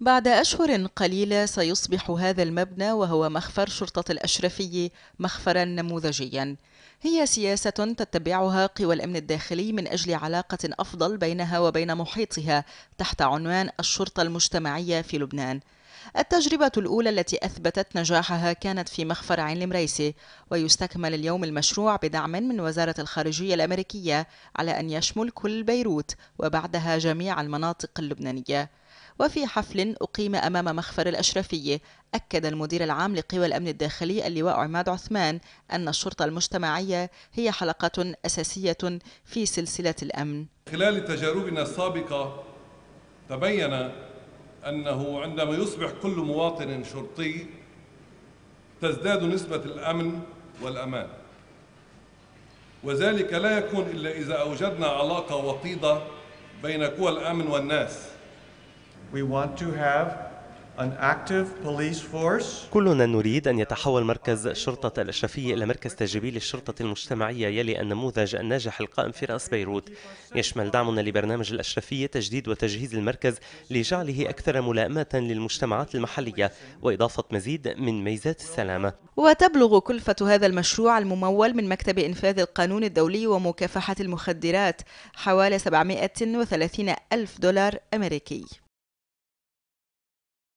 بعد أشهر قليلة سيصبح هذا المبنى وهو مخفر شرطة الأشرفية مخفرا نموذجيا هي سياسة تتبعها قوى الأمن الداخلي من أجل علاقة أفضل بينها وبين محيطها تحت عنوان الشرطة المجتمعية في لبنان التجربة الأولى التي أثبتت نجاحها كانت في مخفر عين المريسي ويستكمل اليوم المشروع بدعم من وزارة الخارجية الأمريكية على أن يشمل كل بيروت وبعدها جميع المناطق اللبنانية وفي حفل أقيم أمام مخفر الأشرفية أكد المدير العام لقوى الأمن الداخلي اللواء عماد عثمان أن الشرطة المجتمعية هي حلقة أساسية في سلسلة الأمن خلال تجاربنا السابقة تبين أنه عندما يصبح كل مواطن شرطي تزداد نسبة الأمن والأمان وذلك لا يكون إلا إذا أوجدنا علاقة وطيدة بين قوى الأمن والناس We want to have an active police force. كلنا نريد أن يتحول مركز شرطة الأشرفية إلى مركز تجريبي للشرطة المجتمعية يلي النموذج الناجح القائم في رأس بيروت يشمل دعمنا لبرنامج الأشرفية تجديد وتجهيز المركز لجعله أكثر ملائمة للمجتمعات المحلية وإضافة مزيد من ميزات السلامة وتبلغ كلفة هذا المشروع الممول من مكتب إنفاذ القانون الدولي ومكافحة المخدرات حوالي 730 ألف دولار أمريكي